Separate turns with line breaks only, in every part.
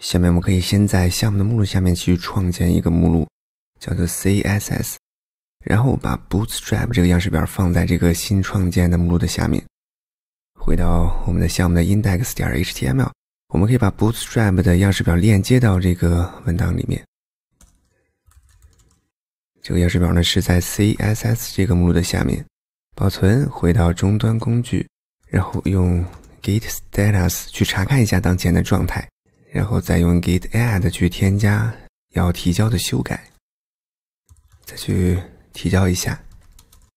下面我们可以先在项目的目录下面去创建一个目录，叫做 CSS，然后把 Bootstrap 这个样式表放在这个新创建的目录的下面。回到我们的项目的 index. 点 html，我们可以把 Bootstrap 的样式表链接到这个文档里面。这个样式表呢是在 CSS 这个目录的下面。保存，回到终端工具，然后用 git status 去查看一下当前的状态。然后再用 git add 去添加要提交的修改，再去提交一下。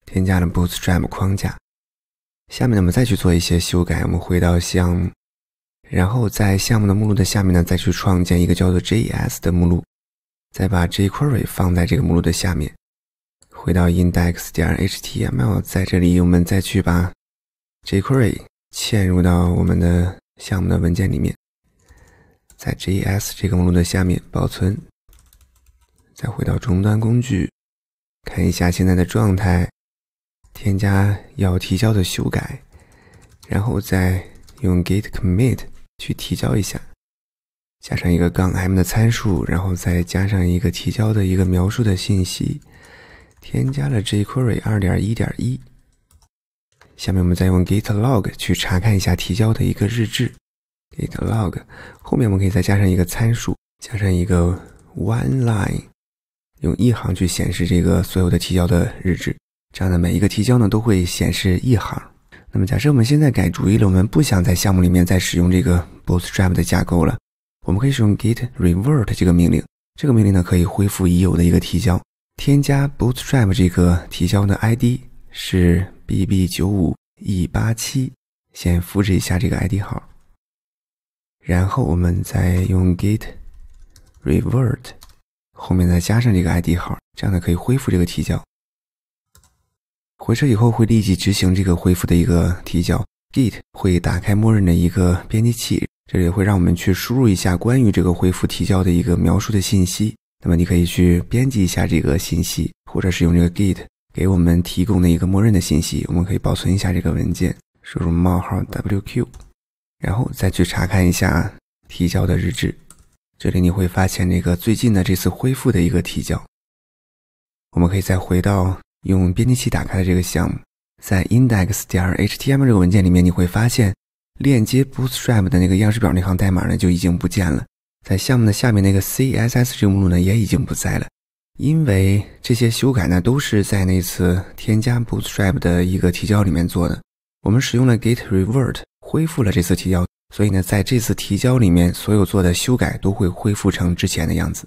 添加了 Bootstrap 框架。下面呢，我们再去做一些修改。我们回到项目，然后在项目的目录的下面呢，再去创建一个叫做 js 的目录，再把 jQuery 放在这个目录的下面。回到 index.html，点在这里我们再去把 jQuery 嵌入到我们的项目的文件里面。在 g s 这个目录的下面保存，再回到终端工具，看一下现在的状态，添加要提交的修改，然后再用 git commit 去提交一下，加上一个杠 m 的参数，然后再加上一个提交的一个描述的信息，添加了 jQuery 二点一点一。下面我们再用 git log 去查看一下提交的一个日志。git log 后面我们可以再加上一个参数，加上一个 one line，用一行去显示这个所有的提交的日志。这样的每一个提交呢都会显示一行。那么假设我们现在改主意了，我们不想在项目里面再使用这个 Bootstrap 的架构了，我们可以使用 git revert 这个命令。这个命令呢可以恢复已有的一个提交，添加 Bootstrap 这个提交的 ID 是 bb 九五 e 八七，先复制一下这个 ID 号。然后我们再用 git revert 后面再加上这个 ID 号，这样呢可以恢复这个提交。回车以后会立即执行这个恢复的一个提交。git 会打开默认的一个编辑器，这里会让我们去输入一下关于这个恢复提交的一个描述的信息。那么你可以去编辑一下这个信息，或者是用这个 git 给我们提供的一个默认的信息。我们可以保存一下这个文件，输入冒号 wq。然后再去查看一下提交的日志，这里你会发现那个最近的这次恢复的一个提交。我们可以再回到用编辑器打开的这个项目，在 index.html 点这个文件里面，你会发现链接 Bootstrap 的那个样式表那行代码呢就已经不见了。在项目的下面那个 CSS 这个目录呢也已经不在了，因为这些修改呢都是在那次添加 Bootstrap 的一个提交里面做的。我们使用了 git revert。恢复了这次提交，所以呢，在这次提交里面，所有做的修改都会恢复成之前的样子。